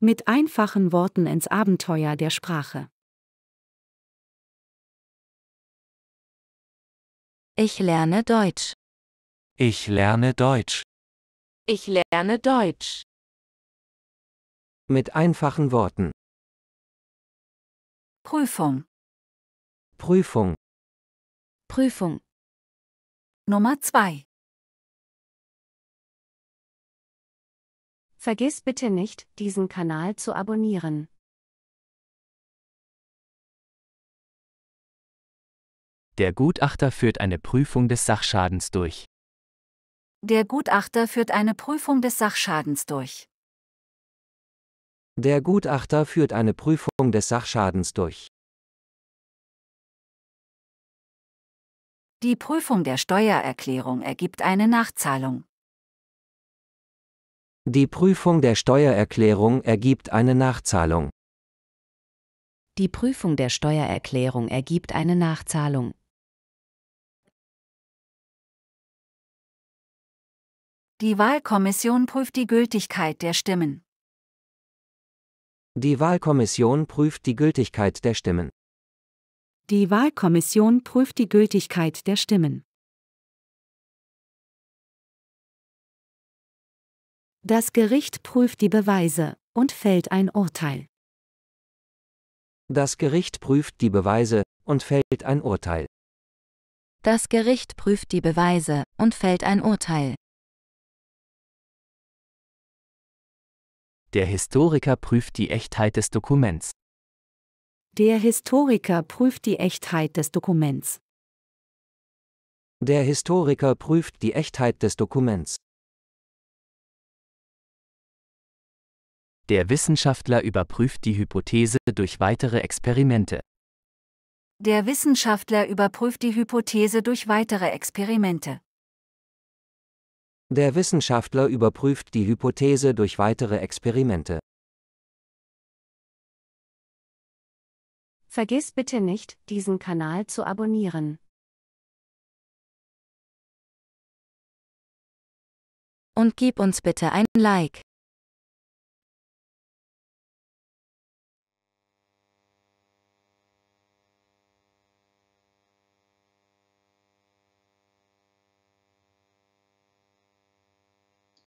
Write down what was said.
Mit einfachen Worten ins Abenteuer der Sprache. Ich lerne Deutsch. Ich lerne Deutsch. Ich lerne Deutsch. Mit einfachen Worten. Prüfung. Prüfung. Prüfung. Nummer 2. Vergiss bitte nicht, diesen Kanal zu abonnieren. Der Gutachter führt eine Prüfung des Sachschadens durch. Der Gutachter führt eine Prüfung des Sachschadens durch. Der Gutachter führt eine Prüfung des Sachschadens durch. Die Prüfung der Steuererklärung ergibt eine Nachzahlung. Die Prüfung der Steuererklärung ergibt eine Nachzahlung. Die Prüfung der Steuererklärung ergibt eine Nachzahlung. Die Wahlkommission prüft die Gültigkeit der Stimmen. Die Wahlkommission prüft die Gültigkeit der Stimmen. Die Wahlkommission prüft die Gültigkeit der Stimmen. Das Gericht prüft die Beweise und fällt ein Urteil. Das Gericht prüft die Beweise und fällt ein Urteil. Das Gericht prüft die Beweise und fällt ein Urteil. Der Historiker prüft die Echtheit des Dokuments. Der Historiker prüft die Echtheit des Dokuments. Der Historiker prüft die Echtheit des Dokuments. Der Wissenschaftler überprüft die Hypothese durch weitere Experimente. Der Wissenschaftler überprüft die Hypothese durch weitere Experimente. Der Wissenschaftler überprüft die Hypothese durch weitere Experimente. Vergiss bitte nicht, diesen Kanal zu abonnieren. Und gib uns bitte ein Like.